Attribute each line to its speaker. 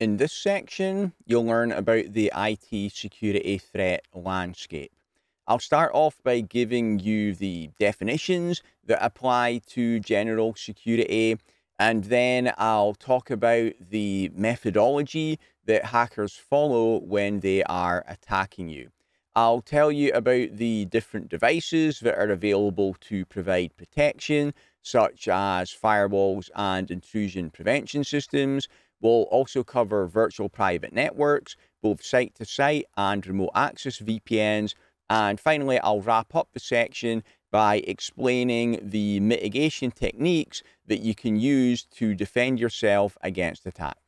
Speaker 1: In this section, you'll learn about the IT security threat landscape. I'll start off by giving you the definitions that apply to general security, and then I'll talk about the methodology that hackers follow when they are attacking you. I'll tell you about the different devices that are available to provide protection, such as firewalls and intrusion prevention systems, We'll also cover virtual private networks, both site to site and remote access VPNs. And finally, I'll wrap up the section by explaining the mitigation techniques that you can use to defend yourself against attack.